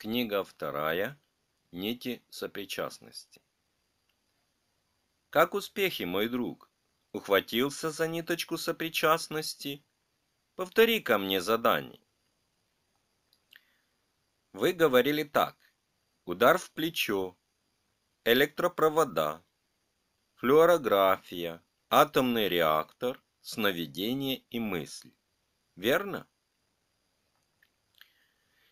Книга вторая. Нити сопричастности. Как успехи, мой друг? Ухватился за ниточку сопричастности? Повтори ко мне задание. Вы говорили так. Удар в плечо, электропровода, флюорография, атомный реактор, сновидение и мысль. Верно?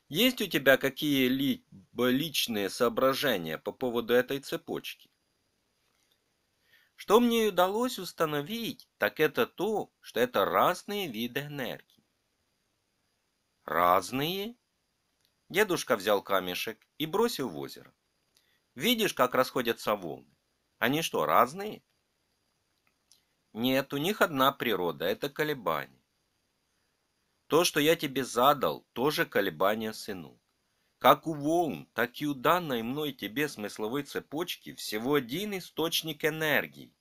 Есть у тебя какие-либо личные соображения по поводу этой цепочки? Что мне удалось установить, так это то, что это разные виды энергии. Разные? Дедушка взял камешек и бросил в озеро. Видишь, как расходятся волны? Они что, разные? Нет, у них одна природа, это колебания. То, что я тебе задал, тоже колебание сыну. Как у волн, так и у данной мной тебе смысловой цепочки всего один источник энергии.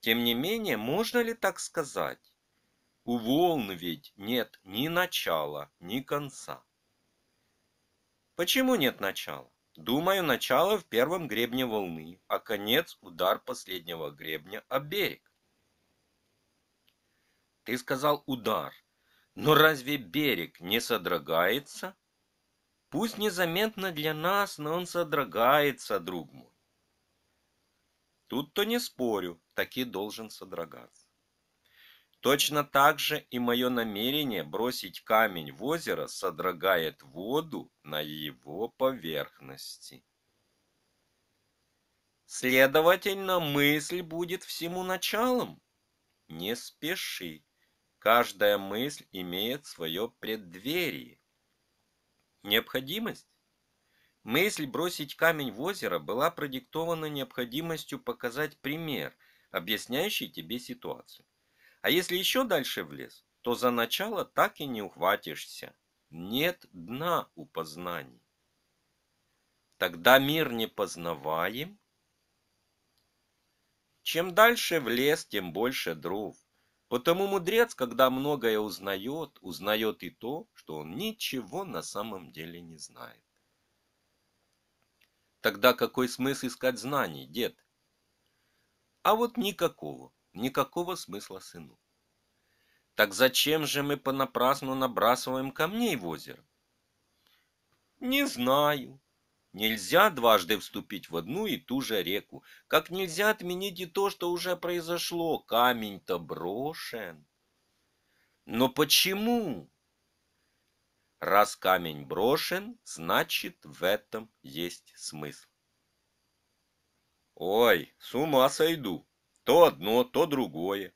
Тем не менее, можно ли так сказать? У волн ведь нет ни начала, ни конца. Почему нет начала? Думаю, начало в первом гребне волны, а конец – удар последнего гребня о берег. Ты сказал «удар». Но разве берег не содрогается? Пусть незаметно для нас, но он содрогается, друг мой. Тут-то не спорю, таки должен содрогаться. Точно так же и мое намерение бросить камень в озеро содрогает воду на его поверхности. Следовательно, мысль будет всему началом. Не спеши. Каждая мысль имеет свое преддверие. Необходимость? Мысль бросить камень в озеро была продиктована необходимостью показать пример, объясняющий тебе ситуацию. А если еще дальше влез, то за начало так и не ухватишься. Нет дна у познаний. Тогда мир не познаваем. Чем дальше в лес, тем больше дров. Потому мудрец, когда многое узнает, узнает и то, что он ничего на самом деле не знает. Тогда какой смысл искать знаний, дед? А вот никакого, никакого смысла, сыну. Так зачем же мы понапрасну набрасываем камней в озеро? Не знаю, Нельзя дважды вступить в одну и ту же реку, как нельзя отменить и то, что уже произошло, камень-то брошен. Но почему? Раз камень брошен, значит в этом есть смысл. Ой, с ума сойду. То одно, то другое.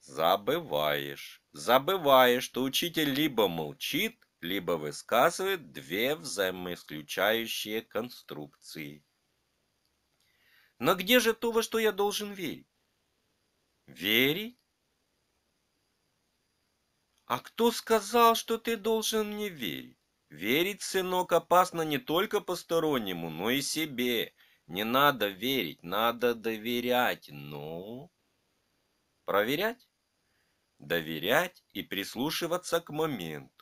Забываешь, забываешь, что учитель либо молчит, либо высказывает две взаимоисключающие конструкции. Но где же то, во что я должен верить? Верить? А кто сказал, что ты должен мне верить? Верить, сынок, опасно не только постороннему, но и себе. Не надо верить, надо доверять, ну... Проверять? Доверять и прислушиваться к моменту.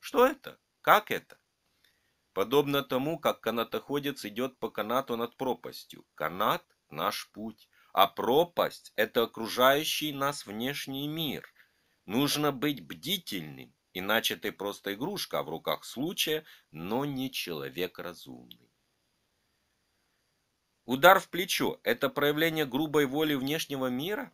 Что это? Как это? Подобно тому, как канатоходец идет по канату над пропастью. Канат – наш путь, а пропасть – это окружающий нас внешний мир. Нужно быть бдительным, иначе ты просто игрушка а в руках случая, но не человек разумный. Удар в плечо – это проявление грубой воли внешнего мира?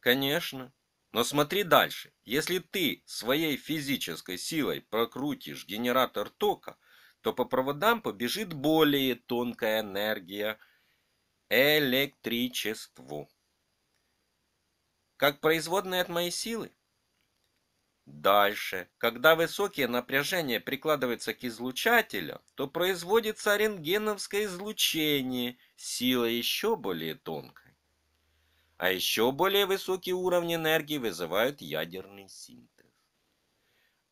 Конечно, но смотри дальше. Если ты своей физической силой прокрутишь генератор тока, то по проводам побежит более тонкая энергия электричеству. Как производная от моей силы? Дальше. Когда высокие напряжения прикладываются к излучателю, то производится рентгеновское излучение, сила еще более тонкая. А еще более высокий уровень энергии вызывают ядерный синтез.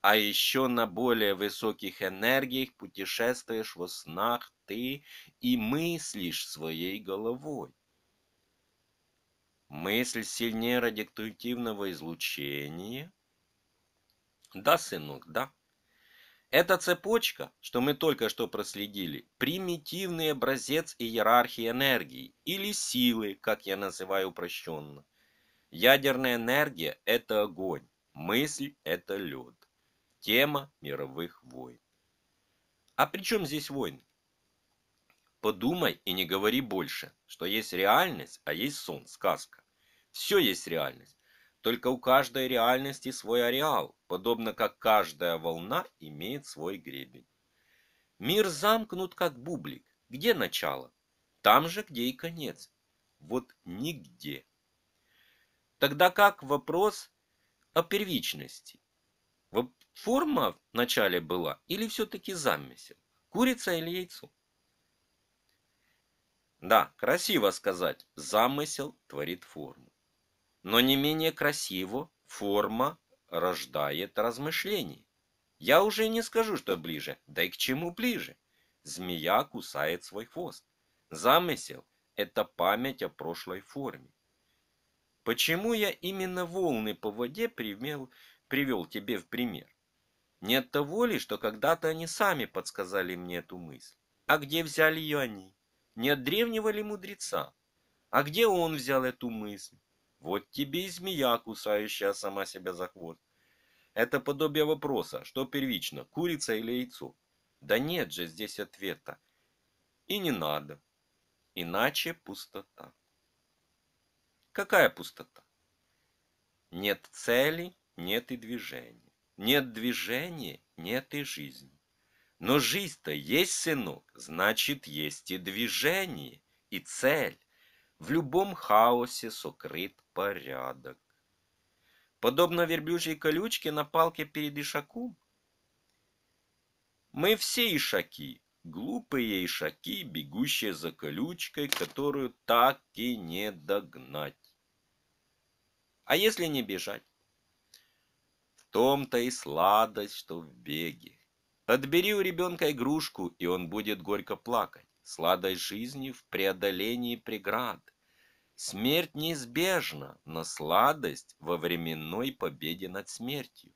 А еще на более высоких энергиях путешествуешь во снах ты и мыслишь своей головой. Мысль сильнее радиоактивного излучения? Да, сынок, да. Эта цепочка, что мы только что проследили, примитивный образец иерархии энергии или силы, как я называю упрощенно. Ядерная энергия – это огонь, мысль – это лед. Тема мировых войн. А при чем здесь войны? Подумай и не говори больше, что есть реальность, а есть сон, сказка. Все есть реальность. Только у каждой реальности свой ареал, подобно как каждая волна имеет свой гребень. Мир замкнут, как бублик. Где начало? Там же, где и конец. Вот нигде. Тогда как вопрос о первичности? Форма вначале была или все-таки замесел? Курица или яйцо? Да, красиво сказать, замысел творит форму. Но не менее красиво форма рождает размышлений. Я уже не скажу, что ближе, да и к чему ближе. Змея кусает свой хвост. Замысел – это память о прошлой форме. Почему я именно волны по воде привел, привел тебе в пример? Не от того ли, что когда-то они сами подсказали мне эту мысль? А где взяли ее они? Не от древнего ли мудреца? А где он взял эту мысль? Вот тебе и змея, кусающая сама себя за хвост. Это подобие вопроса, что первично, курица или яйцо? Да нет же здесь ответа. И не надо. Иначе пустота. Какая пустота? Нет цели, нет и движения. Нет движения, нет и жизни. Но жизнь-то есть, сынок, значит, есть и движение, и цель. В любом хаосе сокрыт порядок. Подобно верблюжьей колючке на палке перед ишаком. Мы все ишаки, глупые ишаки, бегущие за колючкой, которую так и не догнать. А если не бежать? В том-то и сладость, что в беге. Отбери у ребенка игрушку, и он будет горько плакать. Сладость жизни в преодолении преград. Смерть неизбежна, но сладость во временной победе над смертью.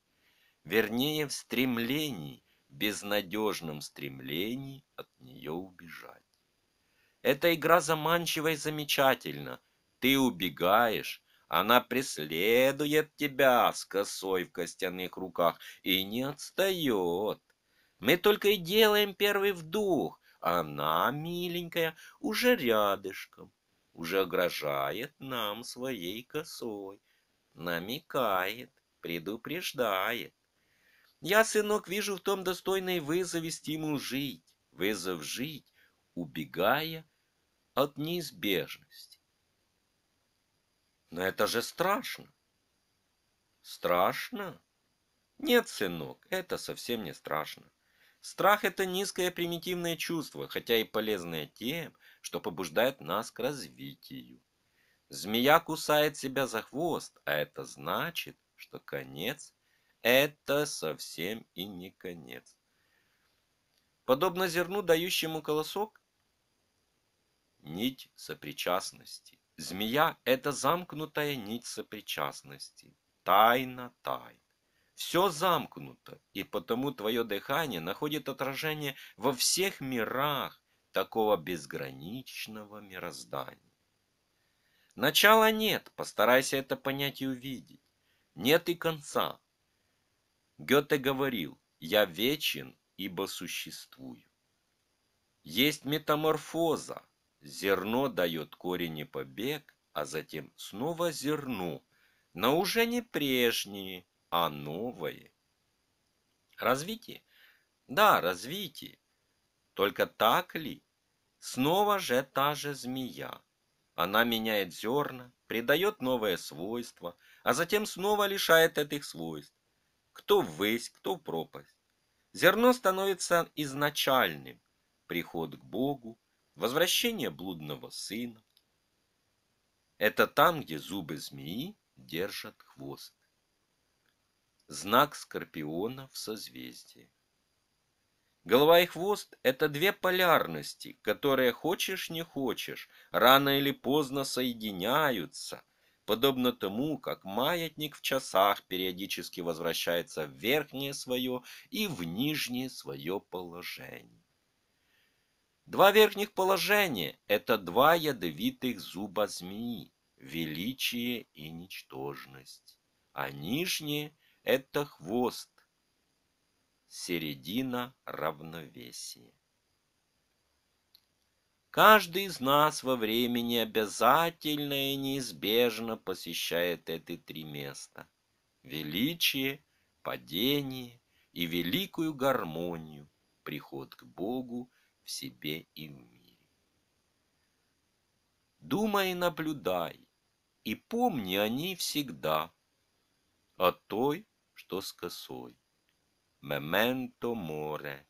Вернее, в стремлении, безнадежном стремлении от нее убежать. Эта игра заманчива и замечательна. Ты убегаешь, она преследует тебя с косой в костяных руках и не отстает. Мы только и делаем первый вдох, а она, миленькая, уже рядышком уже угрожает нам своей косой, намекает, предупреждает. Я, сынок, вижу в том достойный вызов вызове стимул жить, вызов жить, убегая от неизбежности. Но это же страшно. Страшно? Нет, сынок, это совсем не страшно. Страх – это низкое примитивное чувство, хотя и полезное тем, что побуждает нас к развитию. Змея кусает себя за хвост, а это значит, что конец – это совсем и не конец. Подобно зерну, дающему колосок, нить сопричастности. Змея – это замкнутая нить сопричастности, тайна тайн. Все замкнуто, и потому твое дыхание находит отражение во всех мирах такого безграничного мироздания. Начала нет, постарайся это понять и увидеть. Нет и конца. Гёте говорил, я вечен, ибо существую. Есть метаморфоза. Зерно дает корень и побег, а затем снова зерно, но уже не прежние, а новое. Развитие? Да, развитие. Только так ли? Снова же та же змея. Она меняет зерна, придает новое свойство, а затем снова лишает этих свойств. Кто ввысь, кто в пропасть. Зерно становится изначальным. Приход к Богу, возвращение блудного сына. Это там, где зубы змеи держат хвост знак Скорпиона в созвездии. Голова и хвост – это две полярности, которые, хочешь не хочешь, рано или поздно соединяются, подобно тому, как маятник в часах периодически возвращается в верхнее свое и в нижнее свое положение. Два верхних положения – это два ядовитых зуба змеи – величие и ничтожность, а нижнее – это хвост, середина равновесия. Каждый из нас во времени обязательно и неизбежно посещает эти три места – величие, падение и великую гармонию, приход к Богу в себе и в мире. Думай и наблюдай, и помни о ней всегда, о той, что с косой. Мементо море –